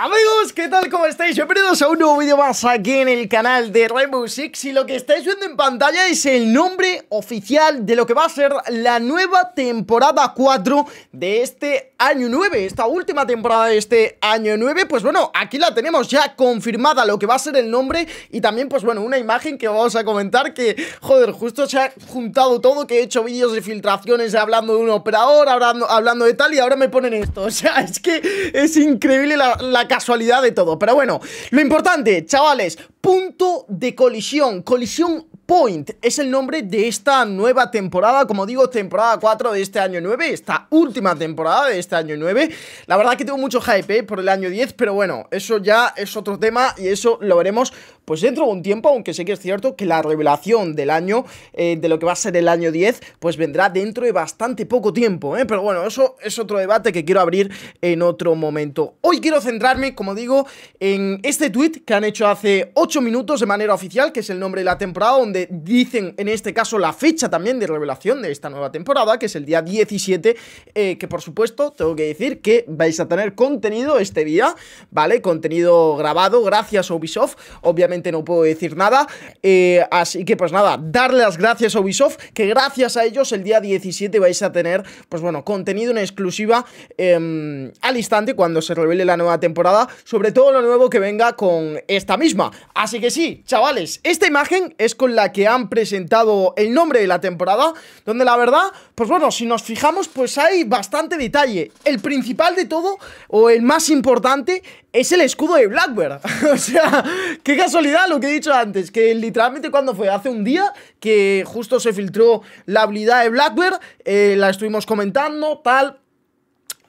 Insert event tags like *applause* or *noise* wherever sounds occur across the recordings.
Amigos, ¿qué tal? ¿Cómo estáis? Bienvenidos a un nuevo vídeo más aquí en el canal de Rainbow Six Y lo que estáis viendo en pantalla es el nombre oficial de lo que va a ser la nueva temporada 4 de este año 9 Esta última temporada de este año 9 Pues bueno, aquí la tenemos ya confirmada lo que va a ser el nombre Y también, pues bueno, una imagen que vamos a comentar que, joder, justo se ha juntado todo Que he hecho vídeos de filtraciones hablando de un operador, hablando, hablando de tal Y ahora me ponen esto, *laughs* o sea, es que es increíble la, la casualidad de todo. Pero bueno, lo importante, chavales, punto de colisión, colisión Point es el nombre de esta nueva temporada, como digo, temporada 4 de este año 9, esta última temporada de este año 9. La verdad que tengo mucho hype eh, por el año 10, pero bueno, eso ya es otro tema y eso lo veremos pues dentro de un tiempo, aunque sé que es cierto que la revelación del año, eh, de lo que va a ser el año 10, pues vendrá dentro de bastante poco tiempo, eh. pero bueno, eso es otro debate que quiero abrir en otro momento. Hoy quiero centrarme, como digo, en este tweet que han hecho hace 8 minutos de manera oficial, que es el nombre de la temporada, donde dicen en este caso la fecha también de revelación de esta nueva temporada, que es el día 17, eh, que por supuesto tengo que decir que vais a tener contenido este día, ¿vale? Contenido grabado gracias a Ubisoft, obviamente no puedo decir nada, eh, así que pues nada, darle las gracias a Ubisoft, que gracias a ellos el día 17 vais a tener, pues bueno, contenido en exclusiva em, al instante cuando se revele la nueva temporada, sobre todo lo nuevo que venga con esta misma. Así que sí, chavales, esta imagen es con la que han presentado el nombre de la temporada, donde la verdad, pues bueno, si nos fijamos, pues hay bastante detalle. El principal de todo, o el más importante, es el escudo de Blackbird. *laughs* o sea, qué casualidad lo que he dicho antes, que literalmente cuando fue hace un día que justo se filtró la habilidad de Blackbird, eh, la estuvimos comentando, tal,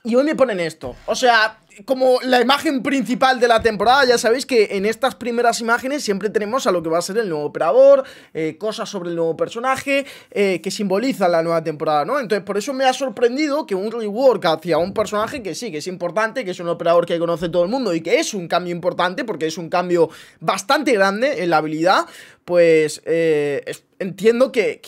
y hoy me ponen esto. O sea, como la imagen principal de la temporada, ya sabéis que en estas primeras imágenes siempre tenemos a lo que va a ser el nuevo operador, eh, cosas sobre el nuevo personaje eh, que simboliza la nueva temporada, ¿no? Entonces por eso me ha sorprendido que un rework hacia un personaje que sí, que es importante, que es un operador que conoce todo el mundo y que es un cambio importante porque es un cambio bastante grande en la habilidad, pues eh, entiendo que,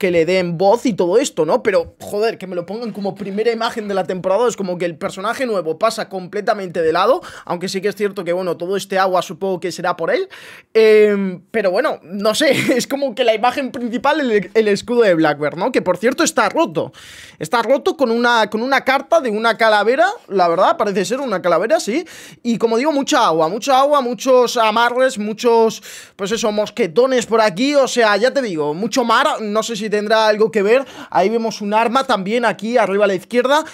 le den voz y todo esto, ¿no? Pero joder, que me lo pongan como primera imagen de la temporada es como que el personaje nuevo pasa con completamente de lado, aunque sí que es cierto que, bueno, todo este agua supongo que será por él, em, pero bueno, no sé, *laughs* es como que la imagen principal, el, escudo de Blackbird, ¿no? Que por cierto está roto, está roto con una, con una carta de una calavera, la verdad, parece ser una calavera, sí, y como digo, mucha agua, mucha agua, muchos amarres, muchos, pues eso, mosquetones por aquí, o sea, ya te digo, mucho mar, no sé si tendrá algo que ver, ahí vemos un arma también aquí arriba a la izquierda,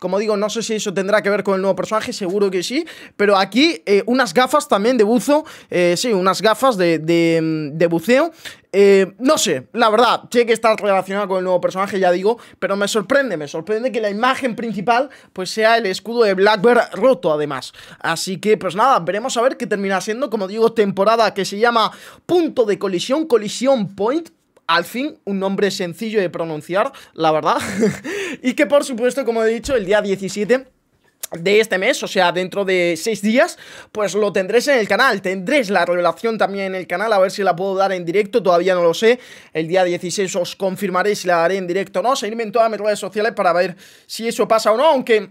como digo, no sé si eso tendrá que ver con el nuevo personaje, seguro que sí. Pero aquí eh, unas gafas también de buzo. Eh, sí, unas gafas de, de, mm, buceo. Eh, no sé, la verdad, tiene que está relacionada con el nuevo personaje, ya digo, pero me sorprende, me sorprende que la imagen principal pues sea el escudo de Blackbird roto además. Así que pues nada, veremos a ver qué termina siendo, como digo, temporada que se llama Punto de Colisión, Colisión Point, al fin, un nombre sencillo de pronunciar, la verdad. *laughs* Y que por supuesto, como he dicho, el día 17 de este mes, o sea, dentro de 6 días, pues lo tendréis en el canal, tendréis la revelación también en el canal, a ver si la puedo dar en directo, todavía no lo sé, el día 16 os confirmaré si la daré en directo o no, seguirme en todas mis redes sociales para ver si eso pasa o no, aunque...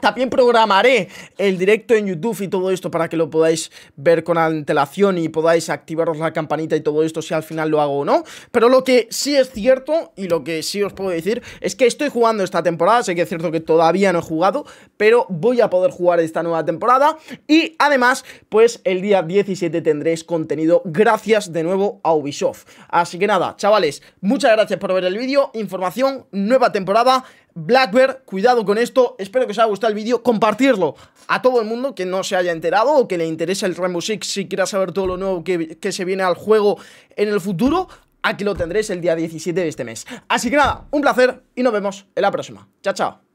También programaré el directo en YouTube y todo esto para que lo podáis ver con antelación y podáis activaros la campanita y todo esto si al final lo hago o no. Pero lo que sí es cierto y lo que sí os puedo decir es que estoy jugando esta temporada, sé que es cierto que todavía no he jugado, pero voy a poder jugar esta nueva temporada y además pues el día 17 tendréis contenido gracias de nuevo a Ubisoft. Así que nada, chavales, muchas gracias por ver el vídeo, información, nueva temporada, Blackbird, cuidado con esto, espero que os haya gustado el vídeo, compartirlo a todo el mundo que no se haya enterado o que le interese el Rainbow Six si quiera saber todo lo nuevo que, que se viene al juego en el futuro, aquí lo tendréis el día 17 de este mes. Así que nada, un placer y nos vemos en la próxima. Chao, chao.